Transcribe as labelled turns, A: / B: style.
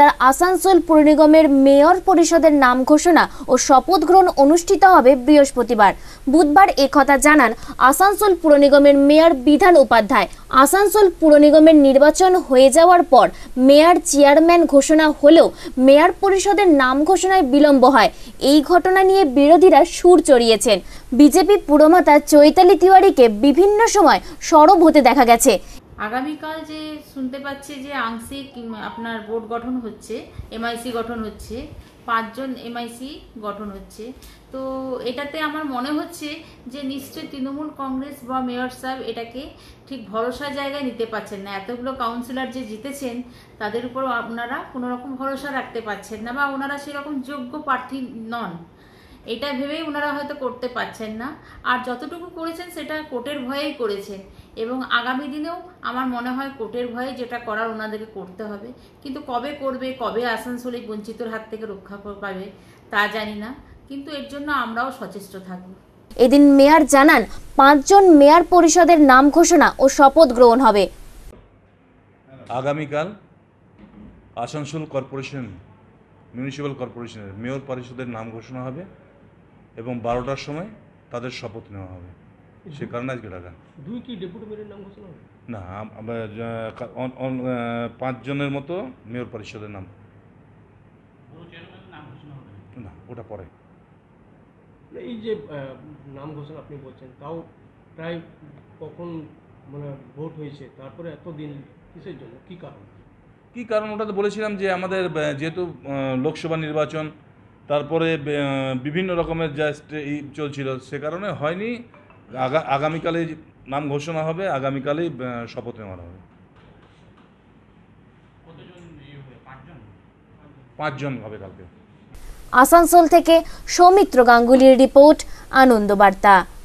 A: জেলার আসানসোল পুর নিগমের মেয়র পরিষদের নাম ঘোষণা ও শপথ গ্রহণ অনুষ্ঠিত হবে বৃহস্পতিবার বুধবার একথা জানান আসানসোল পুর নিগমের মেয়র বিধান উপাধ্যায় আসানসোল পুর নিগমের নির্বাচন হয়ে যাওয়ার পর মেয়র চেয়ারম্যান ঘোষণা হলেও মেয়র পরিষদের নাম ঘোষণায় বিলম্ব হয় এই ঘটনা নিয়ে বিরোধীরা সুর চড়িয়েছেন বিজেপি পুরমাতা চৈতালি তিওয়ারিকে বিভিন্ন সময় সরব হতে দেখা গেছে
B: আগামীকাল যে শুনতে পাচ্ছি যে আংশিক আপনার বোর্ড গঠন হচ্ছে এমআইসি গঠন হচ্ছে পাঁচজন এমআইসি গঠন হচ্ছে তো এটাতে আমার মনে হচ্ছে যে নিশ্চয়ই তৃণমূল কংগ্রেস বা মেয়র সাহেব এটাকে ঠিক ভরসা জায়গায় নিতে পারছেন না এতগুলো কাউন্সিলর যে জিতেছেন তাদের উপর আপনারা কোনো রকম ভরসা রাখতে পারছেন না বা ওনারা সেরকম যোগ্য প্রার্থী নন এটা ভেবেই ওনারা হয়তো করতে পারছেন না আর যতটুকু করেছেন সেটা কোর্টের ভয়েই করেছেন এবং আগামী দিনেও আমার মনে হয় কোর্টের ভয়ে যেটা করার ওনাদেরকে করতে হবে কিন্তু কবে করবে কবে আসানসোলে বঞ্চিতর হাত থেকে রক্ষা পাবে তা জানি না কিন্তু এর জন্য আমরাও সচেষ্ট থাকবো
A: এদিন মেয়র জানান পাঁচজন মেয়র পরিষদের নাম ঘোষণা ও শপথ গ্রহণ হবে
C: আগামীকাল আসানসোল কর্পোরেশন মিউনিসিপ্যাল কর্পোরেশনের মেয়র পরিষদের নাম ঘোষণা হবে এবং বারোটার সময় তাদের শপথ নেওয়া হবে সে কারণে আজকে ডাকা দুই কি ডেপুটি নাম ঘোষণা না পাঁচজনের মতো মেয়র পরিষদের নাম না ওটা পরে এই যে নাম ঘোষণা আপনি বলছেন তাও প্রায় কখন মানে ভোট হয়েছে তারপরে এতদিন দিন কিসের জন্য কী কারণ কী কারণ ওটা তো বলেছিলাম যে আমাদের যেহেতু লোকসভা নির্বাচন তারপরে বিভিন্ন রকমের যা চলছিল সে কারণে হয়নি আগামীকালে নাম ঘোষণা হবে আগামীকালেই শপথ নেওয়া হবে ইয়ে পাঁচজন হবে কালকে
A: আসানসোল থেকে সৌমিত্র গাঙ্গুলির রিপোর্ট আনন্দবার্তা